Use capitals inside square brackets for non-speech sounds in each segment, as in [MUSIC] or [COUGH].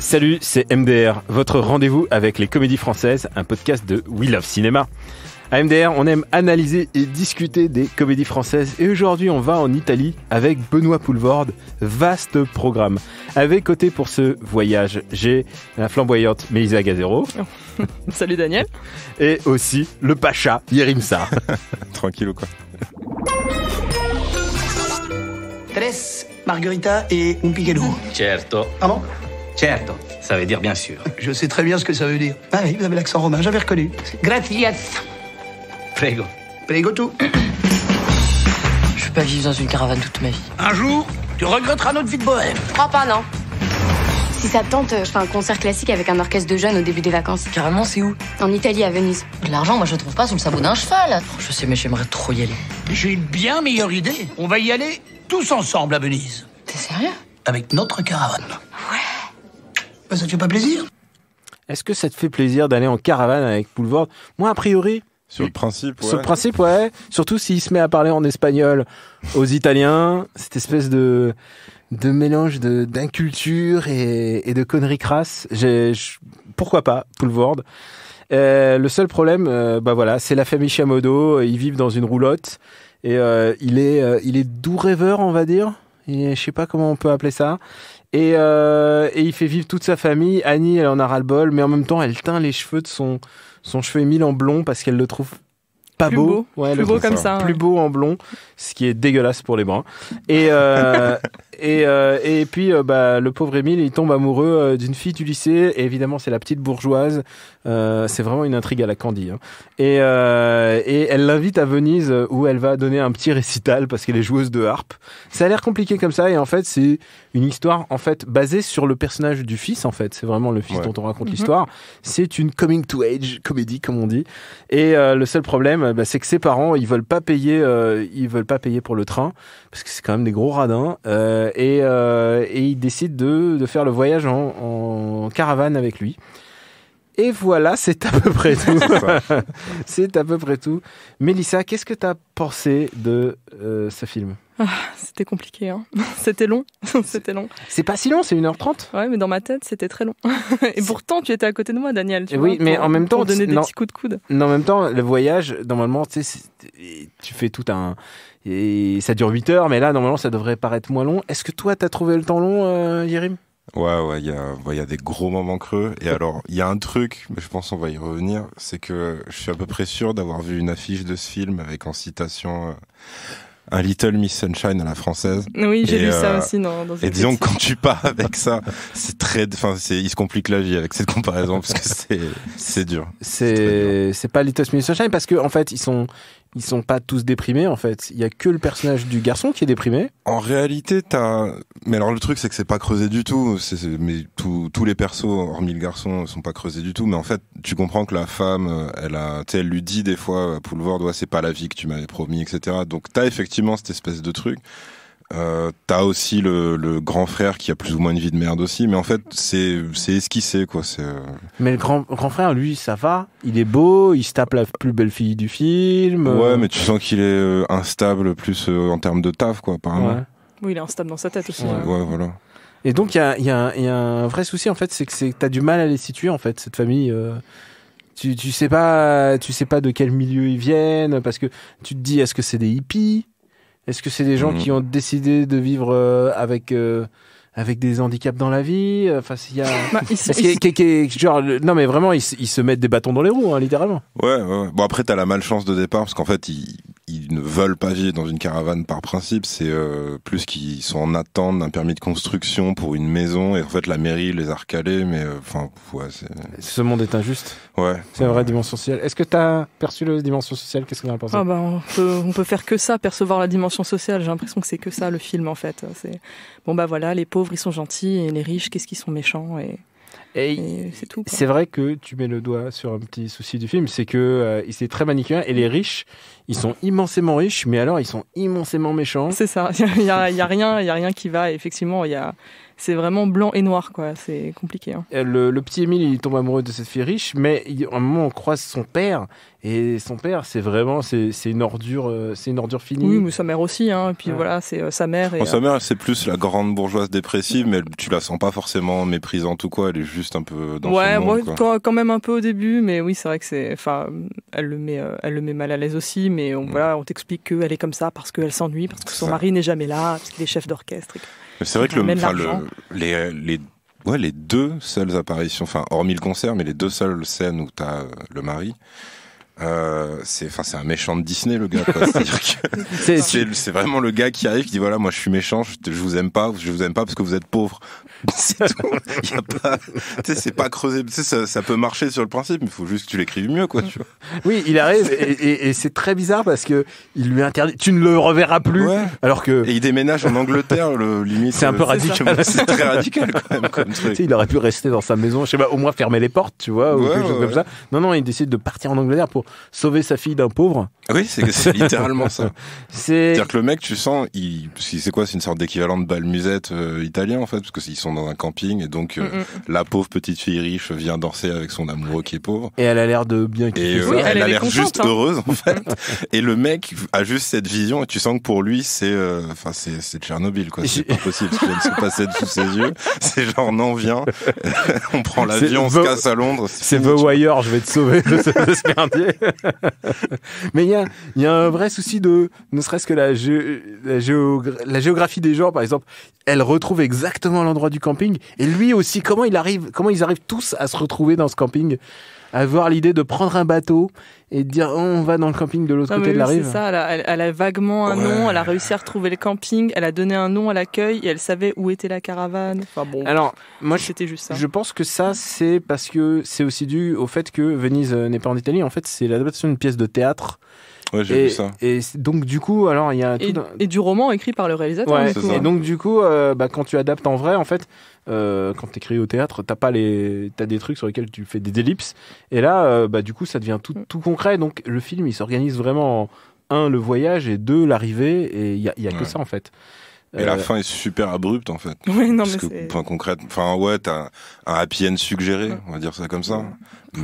Salut, c'est MDR, votre rendez-vous avec les comédies françaises, un podcast de We Love Cinéma. À MDR, on aime analyser et discuter des comédies françaises et aujourd'hui on va en Italie avec Benoît Poulvorde, vaste programme. Avec côté pour ce voyage, j'ai la flamboyante Mélisa Gazero. Oh. [LAUGHS] Salut Daniel. Et aussi le pacha Yerimsa. [LAUGHS] Tranquille ou quoi Tres, margarita et un Certo. Certo. Ah bon Certo, ça veut dire bien sûr. Je sais très bien ce que ça veut dire. Ah oui, vous avez l'accent romain, j'avais reconnu. Gracias. Prego. Prego tout. Je veux pas vivre dans une caravane toute ma vie. Un jour, tu regretteras notre vie de bohème. Trois pas, non. Si ça te tente, euh, je fais un concert classique avec un orchestre de jeunes au début des vacances. Carrément, c'est où En Italie, à Venise. De l'argent, moi, je trouve pas sous le sabot d'un cheval. Je sais, mais j'aimerais trop y aller. J'ai une bien meilleure idée. On va y aller tous ensemble à Venise. T'es sérieux Avec notre caravane. Ouais. Bah, ça te fait pas plaisir Est-ce que ça te fait plaisir d'aller en caravane avec Boulevard Moi, a priori. Sur le principe, ouais. Sur le principe, ouais. Surtout s'il se met à parler en espagnol aux Italiens, cette espèce de de mélange de d'inculture et, de conneries crasses. pourquoi pas, Boulevard. Euh, le seul problème, euh, bah voilà, c'est la famille Chamodo. Ils vivent dans une roulotte. Et euh, il est, euh, il est doux rêveur, on va dire. Et je sais pas comment on peut appeler ça. Et, euh, et, il fait vivre toute sa famille. Annie, elle en a ras-le-bol, mais en même temps, elle teint les cheveux de son, son cheveu Émile en blond parce qu'elle le trouve pas beau. Ouais, plus beau comme ça. Plus beau en blond, ce qui est dégueulasse pour les bruns. Et, [LAUGHS] Et, euh, et puis, euh, bah, le pauvre Émile, il tombe amoureux euh, d'une fille du lycée. Et évidemment, c'est la petite bourgeoise. c'est vraiment une intrigue à la Candy. Hein. Et, et elle l'invite à Venise, où elle va donner un petit récital parce qu'elle est joueuse de harpe. Ça a l'air compliqué comme ça. Et en fait, c'est une histoire en fait basée sur le personnage du fils. En fait, c'est vraiment le fils dont on raconte mhm. l'histoire. C'est une coming to age comédie, comme on dit. Et le seul problème, bah, c'est que ses parents, ils veulent pas payer. ils veulent pas payer pour le train parce que c'est quand même des gros radins. Euh, euh, et, il décide de, faire le voyage en, caravane avec lui. Et voilà, c'est à peu près tout. [LAUGHS] [LAUGHS] c'est à peu près tout. Mélissa, qu'est-ce que tu as pensé de euh, ce film ah, C'était compliqué, hein. [LAUGHS] c'était long. c'était long. C'est pas si long, c'est 1h30. Ouais, mais dans ma tête, c'était très long. Et pourtant, tu étais à côté de moi, Daniel. Tu oui, mais en même temps. donner des petits coups de coude. Non, en même temps, le voyage, normalement, tu fais tout un. Et ça dure 8 heures, mais là, normalement, ça devrait paraître moins long. Est-ce que toi, t'as trouvé le temps long, euh, Ouais, ouais, il bah, y, a des gros moments creux. Et alors, il y a un truc, mais je pense qu'on va y revenir, c'est que je suis à peu près sûr d'avoir vu une affiche de ce film avec en citation euh, un Little Miss Sunshine à la française. Oui, j'ai lu ça euh, aussi. Non, et disons que quand tu pars avec ça, c'est très, enfin, il se complique la vie avec cette comparaison parce que c'est, dur. C'est, c'est pas Little Miss Sunshine parce qu'en en fait, ils sont, ils sont pas tous déprimés en fait. Il y a que le personnage du garçon qui est déprimé. En réalité, t'as. Mais alors le truc, c'est que c'est pas creusé du tout. C'est, mais tous les persos, hormis le garçon, sont pas creusés du tout. Mais en fait, tu comprends que la femme, euh, elle a, elle lui dit des fois, euh, voir, « ouais, c'est pas la vie que tu m'avais promis, etc. Donc t'as effectivement cette espèce de truc. Euh, t'as aussi le, grand frère qui a plus ou moins une vie de merde aussi, mais en fait c'est c'est esquissé quoi. Euh. Mais le grand grand frère lui ça va, il est beau, il se tape la plus belle fille du film. Euh. Ouais, mais tu sens qu'il est euh, instable plus en termes de taf quoi apparemment. Ouais. Oui, il est instable dans sa tête aussi. Ouais, hein. voilà. Et donc il y a, y, y a, un vrai souci en fait, c'est que t'as du mal à les situer en fait cette famille. tu, tu sais pas tu sais pas de quel milieu ils viennent parce que tu te dis est-ce que c'est des hippies est-ce que c'est des gens mm. qui ont décidé de vivre euh, avec euh, avec des handicaps dans la vie Enfin, il y a, [LAUGHS] bah, genre, non mais vraiment, ils, se mettent des bâtons dans les roues, hein, littéralement. Ouais, ouais, Bon après, t'as la malchance de départ parce qu'en fait, ils ils ne veulent pas vivre dans une caravane par principe, c'est euh, plus qu'ils sont en attente d'un permis de construction pour une maison et en fait la mairie les a recalés, mais euh, enfin Ce monde est injuste. Ouais. C'est la vraie dimension sociale. Est-ce que tu as perçu la dimension sociale Qu'est-ce pensé ah bah, on, peut, peut faire que ça, percevoir la dimension sociale. J'ai l'impression que c'est que ça le film en fait. bon bah voilà, les pauvres ils sont gentils et les riches qu'est-ce qu'ils sont méchants et euh, c'est vrai que tu mets le doigt sur un petit souci du film, c'est que euh, il c'est très manichéen et les riches, ils sont immensément riches, mais alors ils sont immensément méchants. C'est ça. [LAUGHS] Il y rien, il y a rien qui va. Effectivement, il y a c'est vraiment blanc et noir, quoi. C'est compliqué. Hein. Euh, le, petit Émile, il tombe amoureux de cette fille riche, mais il, à un moment, on croise son père. Et son père, c'est vraiment, c'est une ordure, euh, c'est une ordure finie. Oui, sa mère aussi, hein. Et puis voilà, c'est euh, sa mère. sa mère, c'est plus la grande bourgeoise dépressive, mais tu la sens pas forcément méprisante ou quoi. Elle est juste un peu dans son monde, ouais, quand même un peu au début, mais oui, c'est vrai que c'est, enfin, elle le met, elle le met mal à l'aise aussi, mais on, mm. voilà, on t'explique qu'elle est comme ça parce qu'elle s'ennuie, parce que son mari n'est jamais là, parce qu'il est chef d'orchestre. C'est vrai que le, les, les, ouais, les deux seules apparitions, enfin, hormis le concert, mais les deux seules scènes où t'as euh, le mari, euh, c'est enfin c'est un méchant de Disney le gars [LAUGHS] [LAUGHS] c'est vraiment le gars qui arrive qui dit voilà moi je suis méchant je, vous aime pas je vous aime pas parce que vous êtes pauvre [LAUGHS] c'est tout pas c'est pas creusé ça, ça, peut marcher sur le principe mais il faut juste que tu l'écrives mieux quoi tu vois. oui il arrive et, c'est très bizarre parce que il lui interdit tu ne le reverras plus alors que et il déménage en Angleterre le limite c'est un peu euh, radical c'est très radical quand même il aurait pu rester dans sa maison je sais pas au moins fermer les portes tu vois comme ça non non il décide de partir en Angleterre pour sauver sa fille d'un pauvre. Ah oui, c'est littéralement ça. [LAUGHS] C'est-à-dire que le mec, tu sens, c'est quoi C'est une sorte d'équivalent de balmusette euh, italien en fait, parce qu'ils sont dans un camping et donc euh, mm, mm, mm. la pauvre petite fille riche vient danser avec son amoureux qui est pauvre. Et elle a l'air de bien. Euh, elle, a l'air juste hein. heureuse en [LAUGHS] fait. et le mec a juste cette vision et tu sens que pour lui c'est, enfin c'est Tchernobyl quoi. C'est pas possible ce qui vient de se passer sous ses yeux. [LAUGHS] C'est genre non viens, on prend l'avion, on se casse à Londres. C'est The Wire, je vais te sauver de ce merdier. [LAUGHS] Mais il y a, un vrai souci de, ne serait-ce que la, géographie des gens, par exemple, elle retrouve exactement l'endroit du camping. Et lui aussi, comment, il arrive, comment ils arrivent tous à se retrouver dans ce camping avoir l'idée de prendre un bateau et de dire on va dans le camping de l'autre côté de la rive. C'est ça, elle a, vaguement un nom, elle a réussi à retrouver le camping, elle a donné un nom à l'accueil et elle savait où était la caravane. Enfin bon. Alors, moi c'était juste ça. Je pense que ça c'est parce que c'est aussi dû au fait que Venise euh, n'est pas en Italie, en fait, c'est l'adaptation d'une pièce de théâtre. Ouais, j'ai vu ça. Et donc du coup, alors il y a et, et, du roman écrit par le réalisateur. et donc du coup, euh, bah, quand tu adaptes en vrai, en fait, euh, quand quand t'écris au théâtre, t'as pas les, t'as des trucs sur lesquels tu fais des ellipses. Et là, euh, bah du coup, ça devient tout, mm. tout concret. Donc le film, il s'organise vraiment en un le voyage et deux l'arrivée. Et il y a, que ça en fait. Et la euh, fin est super abrupte en fait. Oui, non, parce mais que, enfin, concrète, enfin ouais, t'as un happy end suggéré, on va dire ça comme ça.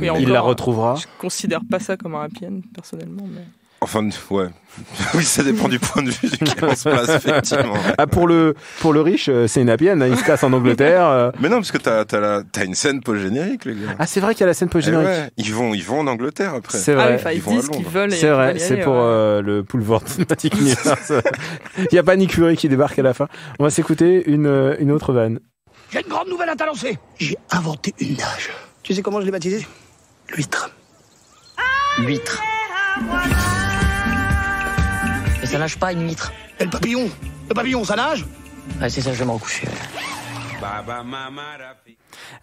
il la retrouvera. Je considère pas ça comme un happy end personnellement. Mais... Enfin, ouais. [LAUGHS] oui, ça dépend du point de vue duquel on se place, effectivement. Ah, pour, le, pour le riche, euh, c'est une appienne, hein. il se casse en Angleterre. Euh. Mais non, parce que t'as as une scène post-générique, les gars. Ah, c'est vrai qu'il y a la scène générique eh ils, vont, ils vont en Angleterre après. C'est ah, vrai. ils, disent qu'ils veulent. C'est vrai, c'est pour euh, le poule Cinematic [LAUGHS] [LAUGHS] Il n'y a pas ni curie qui débarque à la fin. On va s'écouter une, autre vanne. J'ai une grande nouvelle à t'annoncer. J'ai inventé une nage. Tu sais comment je l'ai baptisée L'huître. Ah, Huître. Ah, ça nage pas une mitre Et le papillon Le papillon, ça nage Ouais, c'est ça, je vais me recoucher.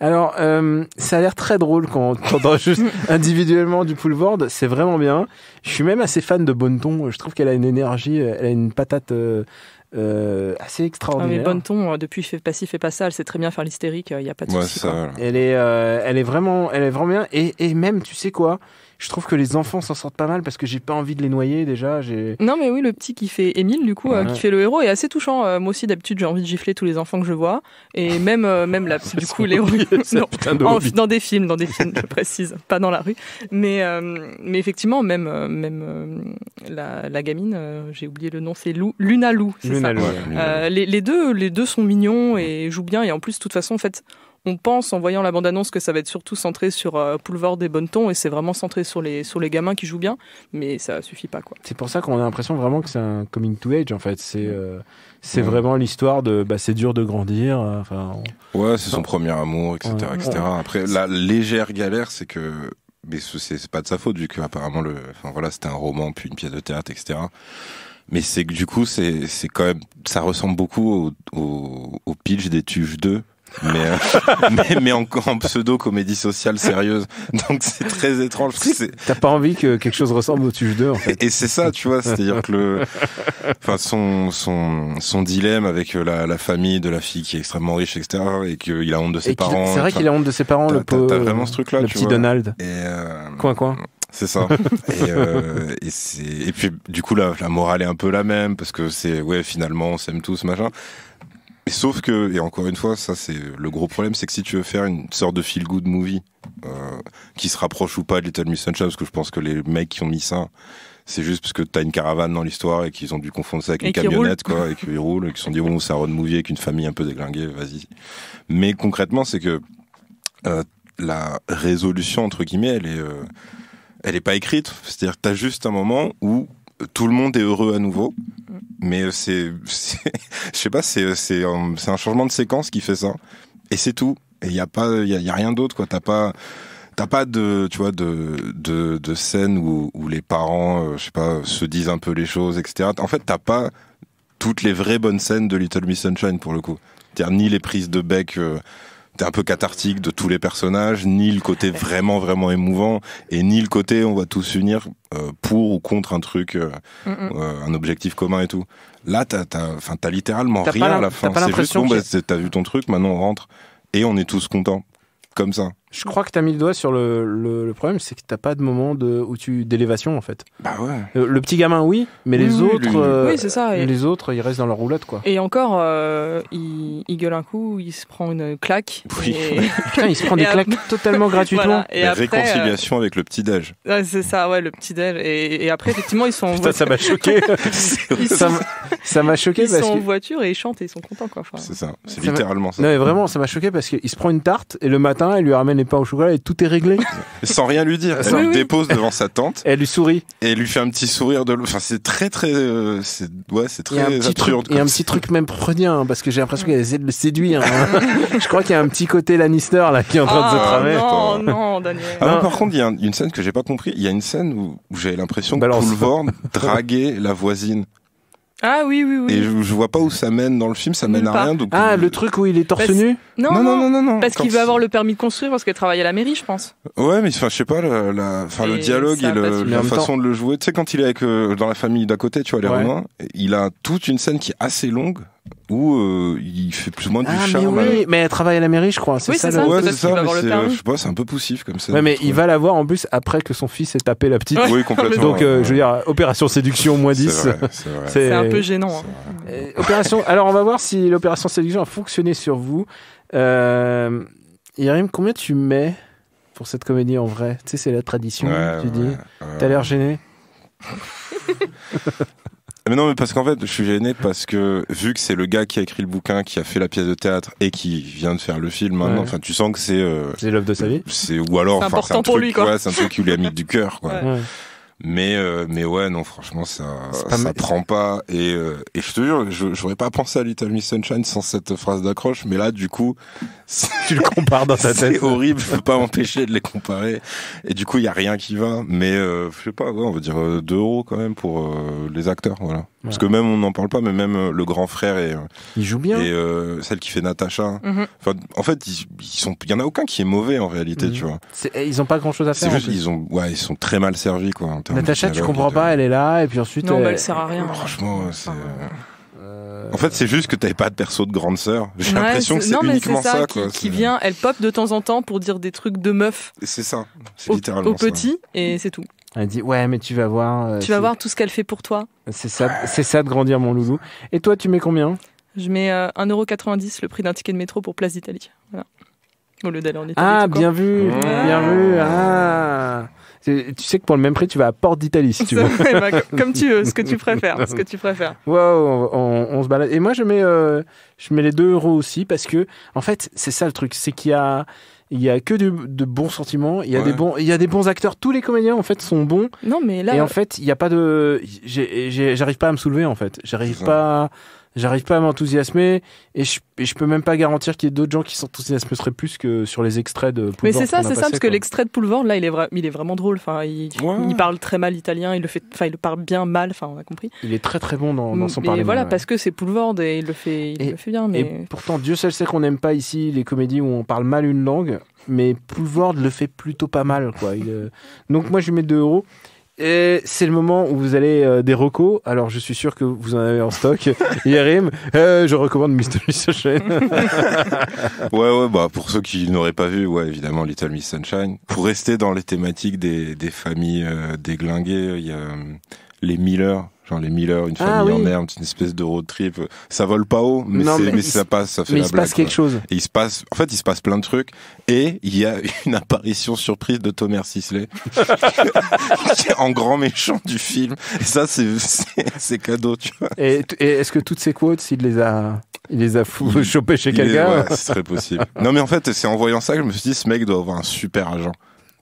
Alors, euh, ça a l'air très drôle quand on [LAUGHS] juste individuellement du board C'est vraiment bien. Je suis même assez fan de Bonneton. Je trouve qu'elle a une énergie, euh, elle a une patate. Euh, assez ah, extraordinaire. Bonneton, depuis fait pas ci, fait pas ça, elle sait très bien faire l'hystérique, il n'y a pas de souci. Elle est, elle est vraiment, elle est vraiment bien. Et, et même, tu sais quoi, je trouve que les enfants s'en sortent pas mal parce que j'ai pas envie de les noyer déjà. Non, mais oui, le petit qui fait Émile, du coup, euh, qui fait le héros, est assez touchant. Euh, moi aussi, d'habitude, j'ai envie de gifler tous les enfants que je vois. Et [LAUGHS] même, euh, même là, du coup, les [LAUGHS] dans des films, dans des films, je précise, pas dans la rue. Mais, mais effectivement, même, même la, gamine, j'ai oublié le nom, c'est Luna Lou. les, les, deux, les deux sont mignons et jouent bien. Et en plus, de toute façon, en fait, on pense en voyant la bande-annonce que ça va être surtout centré sur euh, Boulevard des Bonnes et c'est vraiment centré sur les, sur les gamins qui jouent bien, mais ça suffit pas. quoi. C'est pour ça qu'on a l'impression vraiment que c'est un coming to age en fait. C'est euh, vraiment l'histoire de bah, c'est dur de grandir. Euh, ouais, c'est son premier amour, etc. etc. Après, la légère galère, c'est que mais c'est pas de sa faute vu que apparemment le enfin voilà c'était un roman puis une pièce de théâtre etc mais c'est que du coup c'est c'est quand même ça ressemble beaucoup au, pitch des Tuches 2 euh, [LAUGHS] mais, mais, mais, en, pseudo-comédie sociale sérieuse. Donc c'est très étrange. T'as pas envie que quelque chose ressemble au tuche en fait. Et, c'est ça, tu vois, c'est-à-dire que le, enfin son, son, son dilemme avec la, la famille de la fille qui est extrêmement riche, etc., et qu'il a honte de ses parents. C'est vrai qu'il a honte de ses parents, le T'as vraiment ce truc-là, Le petit Donald. Et euh, coin C'est ça. [LAUGHS] et, euh, et, et, puis, du coup, la, la morale est un peu la même, parce que c'est, ouais, finalement, on s'aime tous, machin. Sauf que, et encore une fois, ça c'est le gros problème, c'est que si tu veux faire une sorte de feel-good movie euh, qui se rapproche ou pas de Little Miss Sunshine, parce que je pense que les mecs qui ont mis ça, c'est juste parce que t'as une caravane dans l'histoire et qu'ils ont dû confondre ça avec une camionnette, quoi, et [LAUGHS] qu'ils roulent, et qu'ils se sont dit, bon, oh, c'est un road movie avec une famille un peu déglinguée, vas-y. Mais concrètement, c'est que euh, la résolution, entre guillemets, elle est, euh, elle est pas écrite. C'est-à-dire que t'as juste un moment où tout le monde est heureux à nouveau. Mais euh, c'est, [LAUGHS] je sais pas, c'est c'est un, changement de séquence qui fait ça. Et c'est tout. Et il y a pas, il y, a rien d'autre quoi. T'as pas T'as pas de, tu vois, de, de, de scène où, où les parents, euh, je sais pas, se disent un peu les choses, etc. En fait, t'as pas toutes les vraies bonnes scènes de Little Miss Sunshine pour le coup. cest ni les prises de bec euh, t'es un peu cathartique de tous les personnages, ni le côté vraiment vraiment émouvant, et ni le côté on va tous s'unir euh, pour ou contre un truc, euh, euh, un objectif commun et tout. Là, t'as, t'as, littéralement rien à la fin. C'est juste bon, bah, t'as vu ton truc, maintenant on rentre et on est tous contents, comme ça. Je crois que tu as mis le doigt sur le, le, problème, c'est que t'as pas de moment de, où tu d'élévation en fait. Bah ouais. Euh, le, petit gamin oui, mais les autres, euh, ça, les autres ils restent dans leur roulotte quoi. Et encore, euh, ils il, gueule un coup, il se prend une claque. Oui. [LAUGHS] il se prend des claques totalement [LAUGHS] gratuitement. Et réconciliation avec le petit déj. c'est ça, ouais, le petit déj. Et, après effectivement ils sont. Putain, ça m'a choqué. [LAUGHS] ça m'a choqué. Ils parce sont en voiture et ils chantent et ils sont contents quoi. c'est ça, c'est littéralement ça. Non vraiment, ça m'a choqué parce qu'il se prend une tarte et le matin elle lui ramène pas au chocolat et tout est réglé. Sans rien lui dire. Ah elle le dépose devant sa tante. elle lui sourit. Et elle lui fait un petit sourire de Enfin, c'est très, très. Euh, c'est ouais, c'est très Il y a un petit truc même prenien, hein, parce que j'ai l'impression qu'elle essaie de le séduire. Hein. Je crois qu'il y a un petit côté Lannister là qui est en train de se ah, traverser. Non, non, Daniel. Ah par contre, il y a une scène que j'ai pas compris. Il y a une scène où, j'avais l'impression que Boulevard draguait la voisine. Ah oui, oui, oui. Et je, vois pas où ça mène dans le film, ça mène à rien. Donc ah, euh, le truc où il est torse nu non non, non non, non, Parce qu'il veut avoir le permis de construire parce qu'il travaille à la mairie, je pense. Ouais, mais enfin, je sais pas, le dialogue et, la façon de le jouer. Tu sais, quand il est avec, euh, dans la famille d'à côté, tu vois, les Romains, il a toute une scène qui est assez longue où euh, il fait plus ou moins du ah, charme. Mais, oui, mais elle travaille à la mairie, je crois. C'est ça, c'est ça. Euh, je sais pas, c'est un peu poussif comme ça. mais il euh. va la voir en plus après que son fils ait tapé la petite. Oui, complètement. Donc, je veux dire, opération séduction moins 10. C'est un peu gênant. Hein. opération. Alors, on va voir si l'opération séduction a fonctionné sur vous. Euh... combien tu mets pour cette comédie en vrai Tu sais, c'est la tradition, tu dis. T'as l'air gêné [LAUGHS] Mais non, mais parce qu'en fait, je suis gêné parce que vu que c'est le gars qui a écrit le bouquin, qui a fait la pièce de théâtre et qui vient de faire le film maintenant, enfin, tu sens que c'est. Euh, c'est l'œuvre de sa vie. C'est ou alors. C'est important un pour truc, lui, quoi. c'est un truc qui lui a mis du cœur, quoi. Mais, euh, mais ouais, non, franchement, ça, ça prend pas. Et, euh, et je te jure, je, j'aurais pas pensé à Little Miss Sunshine sans cette phrase d'accroche, mais là, du coup. tu le compares dans ta [LAUGHS] tête. C'est horrible, je peux pas m'empêcher de les comparer. Et du coup, il y a rien qui va. Mais, euh, je sais pas, ouais, on va dire 2 euros quand même pour les acteurs, voilà. Parce que même on n'en parle pas, mais même euh, le grand frère et euh, il joue bien. Et euh, celle qui fait Natacha. Mhm. en fait, ils, sont, il y en a aucun qui est mauvais en réalité, mhm. tu vois. Eh, ils n'ont pas grand chose à faire. Juste, ils ont, ouais, ils sont très mal servis quoi. Natacha, tu comprends pas, elle est là et puis ensuite. Non, elle, ne sert à rien. Franchement, c'est. En fait, c'est juste que tu t'avais pas de perso de grande sœur. J'ai l'impression que c'est uniquement ça, qui, vient, elle pop de temps en temps pour dire des trucs de meuf. C'est ça, c'est littéralement au, petit et c'est tout. Elle dit ouais, mais tu vas voir. tu vas voir tout ce qu'elle fait pour toi. C'est ça, c'est ça de grandir, mon loulou. Et toi, tu mets combien Je mets 1,90€ euh, le prix d'un ticket de métro pour Place d'Italie. Voilà. Au lieu d'aller en Italie. Ah, bien vu, bien vu. Ah. Tu sais que pour le même prix, tu vas à Porte d'Italie si tu veux. [LAUGHS] Bah, comme tu veux, ce que tu préfères, ce que tu préfères. Wow, on, se balade. Et moi, je mets, euh, je mets les 2€ aussi parce que, en fait, c'est ça le truc, c'est qu'il y a, il y a que de, bons sentiments. Il y a des bons, il y a des bons acteurs. Tous les comédiens en fait sont bons. Non mais là. Et en fait, il n'y a pas de. J'arrive pas à me soulever en fait. J'arrive pas j'arrive pas à m'enthousiasmer et je, je, peux même pas garantir qu'il y ait d'autres gens qui s'enthousiasmeraient plus que sur les extraits de Poulvord. Mais c'est ça, c'est ça, parce que l'extrait de Poulvord, là, il est, il est vraiment drôle. Enfin, il... il, parle très mal italien, il le fait, enfin, il le parle bien mal, enfin, on a compris. Il est très très bon dans, dans mm, son parler. voilà, parce que c'est Poulvord et il le fait, il le fait bien. Mais... Et pourtant, Dieu seul sait qu'on n'aime pas ici les comédies où on parle mal une langue mais Poulvord le fait plutôt pas mal. Quoi. Euh, donc moi je lui mets 2 euros. Et c'est le moment où vous allez euh, des recos. Alors, je suis sûr que vous en avez en stock. [LAUGHS] Yerim, euh, je recommande Miss Sunshine. [LAUGHS] ouais, ouais, bah, pour ceux qui n'auraient pas vu, ouais, évidemment, Little Miss Sunshine. Pour rester dans les thématiques des, familles euh, déglinguées, il y a les Miller les Miller, une ah famille en herbe, une espèce de road trip. Ça vole pas haut, mais, ça passe, ça fait la il blague, se passe quelque chose. Et il se passe, en fait, il se passe plein de trucs. Et il y a [LAUGHS] une apparition surprise de Thomas Sisley, [LAUGHS] en grand méchant du film. Et ça, c'est cadeau, tu vois. Et, est-ce que toutes ces quotes, il les a, les a chopées chez quelqu'un c'est très possible. non, mais en fait, c'est en voyant ça que je me suis dit, ce mec doit avoir un super agent.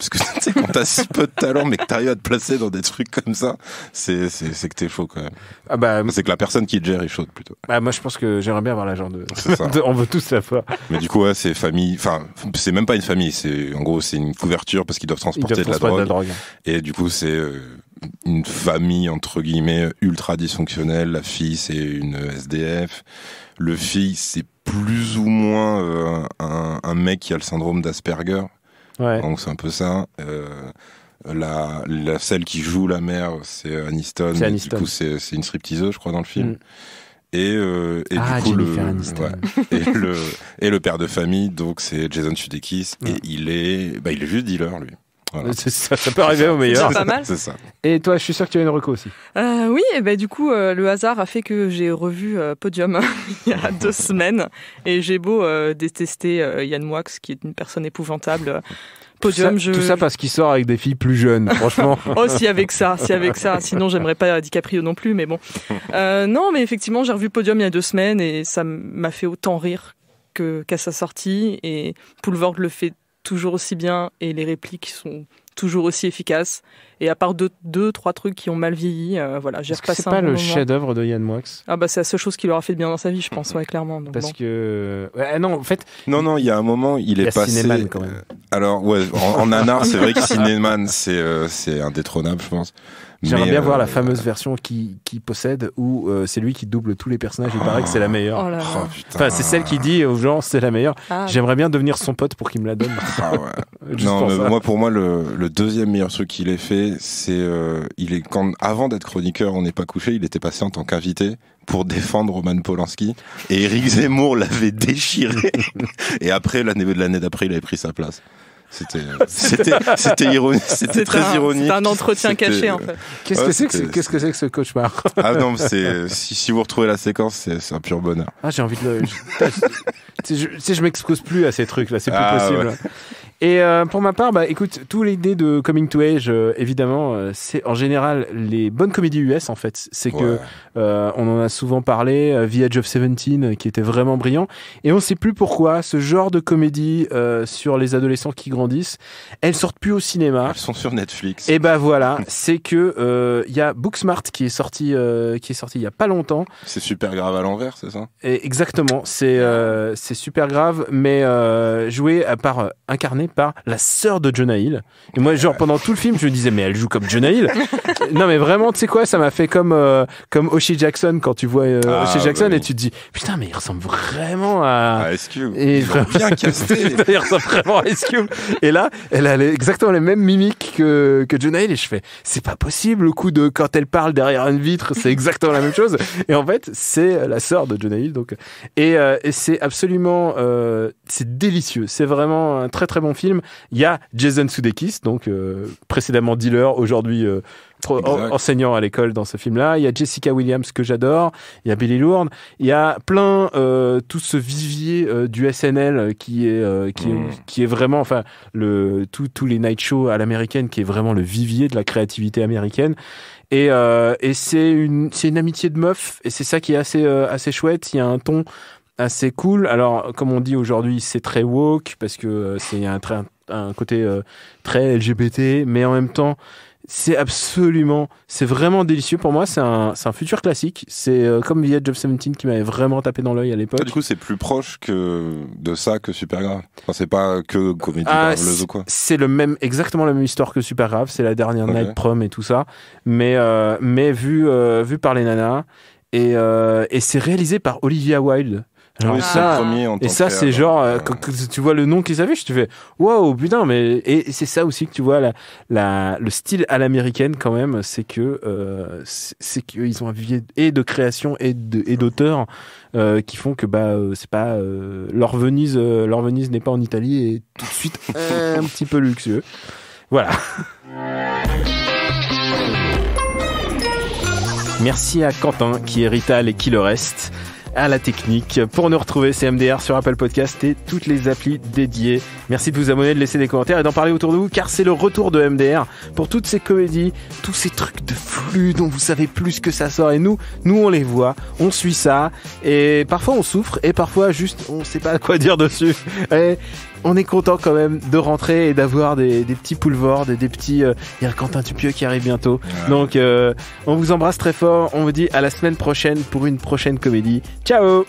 Parce que [LAUGHS] tu sais, quand t'as si peu de talent, mais que t'arrives à te placer dans des trucs comme ça, c'est, que t'es chaud quand même. Ah bah, c'est que la personne qui gère est chaude plutôt. Bah, moi, je pense que j'aimerais bien avoir la genre [LAUGHS] de. On veut tous la fois. Mais du coup, ouais, c'est famille. Enfin, c'est même pas une famille. C'est en gros, c'est une couverture parce qu'ils doivent transporter, de, la drogue, Et du coup, c'est euh, une famille entre guillemets ultra dysfonctionnelle. La fille, c'est une SDF. Le fils, c'est plus ou moins euh, un mec qui a le syndrome d'Asperger. Donc c'est un peu ça. Euh, la, la, celle qui joue la mère, c'est Aniston. C'est Du coup, c'est, c'est une stripteaseuse, je crois, dans le film. Mm. Et, euh, et ah, du coup, le, [LAUGHS] et le, et le père de famille, donc c'est Jason Sudeikis, et il est, bah, il est juste dealer lui. Ça, peut arriver au meilleur. Pas mal. Et toi, je suis sûr que tu as une reco aussi. Euh, oui, et ben, du coup, euh, le hasard a fait que j'ai revu euh, Podium [LAUGHS] il y a [LAUGHS] deux semaines. Et j'ai beau détester Yann Moix, qui est une personne épouvantable. Podium, tout ça, je... tout ça parce qu'il sort avec des filles plus jeunes, franchement. [LAUGHS] oh, si avec ça, si avec ça. Sinon, j'aimerais pas DiCaprio non plus, mais bon. non, mais effectivement, j'ai revu Podium il y a deux semaines et ça m'a fait autant rire qu'à sa sortie. Et Poulvord le fait toujours aussi bien et les répliques sont toujours aussi efficaces. Et à part deux, trois trucs qui ont mal vieilli, euh, voilà, j'ai C'est pas le chef-d'œuvre de Yann Moix. Ah bah c'est la seule chose qu'il aura fait de bien dans sa vie, je pense, ouais, clairement. Parce que euh, non, en fait. Non non, il y a un moment, il est pas passé. Cinéman, quand même. Euh, alors ouais, en, nanar, c'est vrai que Cinéman, c'est c'est indétrônable, je pense. J'aimerais bien voir la fameuse version qui, possède où c'est lui qui double tous les personnages. Il paraît que c'est la meilleure. Oh oh, c'est celle qui dit aux gens c'est la meilleure. Ah. J'aimerais bien devenir son pote pour qu'il me la donne. Ah, [LAUGHS] non, moi pour moi le, le deuxième meilleur truc qu'il ait fait, c'est euh, il est quand avant d'être chroniqueur, on n'est pas couché, il était passé en tant qu'invité pour défendre Roman Polanski et Eric Zemmour l'avait déchiré [LAUGHS] et après l'année l'année d'après, il avait pris sa place. C'était [LAUGHS] c'était c'était [LAUGHS] ironique, c'était très un, ironique. un entretien caché euh, en fait. Qu'est-ce que c'est que qu'est-ce que c'est ce cauchemar ah non, c'est si, vous retrouvez la séquence, c'est un pur bonheur. Ah, j'ai envie de si je, m'excuse plus à ces trucs là, c'est plus ah, possible. Et euh, pour ma part, bah, écoute, les idées de Coming to Age, euh, évidemment, euh, c'est en général les bonnes comédies US, en fait. C'est que, on en a souvent parlé, The Age of 17, qui était vraiment brillant. Et on ne sait plus pourquoi ce genre de comédie sur les adolescents qui grandissent, elles sortent plus au cinéma. Elles sont sur Netflix. Et ben bah, voilà, [LAUGHS] c'est que il y a Booksmart qui est sorti, qui est sorti il y a pas longtemps. C'est super grave à l'envers, c'est ça Exactement, c'est c'est super grave, mais joué à part incarné par la sœur de Jonah Hill. Et moi, genre, pendant tout le film, je me disais, mais elle joue comme Jonah Hill. [LAUGHS] non, mais vraiment, tu sais quoi, ça m'a fait comme, euh, comme Oshie Jackson quand tu vois euh, ah, Oshie bah Jackson et tu te dis, putain, mais il ressemble vraiment à. Et bien casté. [LAUGHS] il ressemble vraiment à Et là, elle a exactement les mêmes mimiques que, que Jonah Hill. Et je fais, c'est pas possible le coup de quand elle parle derrière une vitre, c'est exactement la même chose. Et en fait, c'est la sœur de Jonah Hill. Donc. Et, euh, et c'est absolument. c'est délicieux. C'est vraiment un très très bon film film. Il y a Jason Sudeikis, donc euh, précédemment dealer, aujourd'hui euh, enseignant à l'école dans ce film-là. Il y a Jessica Williams que j'adore. Il y a Billy Lourdes. Il y a plein euh, tout ce vivier du SNL qui est mm. qui, est, vraiment enfin le tous les night shows à l'américaine qui est vraiment le vivier de la créativité américaine. Et, et c'est une c'est une amitié de meuf et c'est ça qui est assez assez chouette. Il y a un ton assez cool. Alors, comme on dit aujourd'hui, c'est très woke parce que euh, c'est un, très, un côté euh, très LGBT, mais en même temps, c'est absolument, c'est vraiment délicieux. Pour moi, c'est un, un futur classique. C'est euh, comme Village of 17 qui m'avait vraiment tapé dans l'œil à l'époque. du coup, c'est plus proche que de ça que Super grave' c'est pas que Comédie ah, ou quoi. C'est le même, exactement la même histoire que Super grave C'est la dernière Night Prom et tout ça. Mais, mais vu, vu par les nanas. Et, et c'est réalisé par Olivia Wilde, premier en et ça, c'est genre, euh, tu vois le nom qu'ils avaient, je te fais, wow, putain, mais et c'est ça aussi que tu vois la, la le style à l'américaine quand même, c'est que euh, c'est qu'ils ont un vivier et de création et de et d'auteur euh, qui font que bah euh, c'est pas leur Venise, leur Venise n'est pas en Italie et tout de suite [LAUGHS] un petit peu luxueux, voilà. Merci à Quentin qui hérita et qui le reste à la technique. Pour nous retrouver, c'est MDR sur Apple Podcast et toutes les applis dédiées. Merci de vous abonner, de laisser des commentaires et d'en parler autour de vous car c'est le retour de MDR pour toutes ces comédies, tous ces trucs de flux dont vous savez plus que ça sort et nous, nous on les voit, on suit ça et parfois on souffre et parfois juste on sait pas quoi dire dessus on est content quand même de rentrer et d'avoir des, petits poulevards, des petits. Euh, il y a Quentin Tupieux qui arrive bientôt. Donc, euh, on vous embrasse très fort. On vous dit à la semaine prochaine pour une prochaine comédie. Ciao!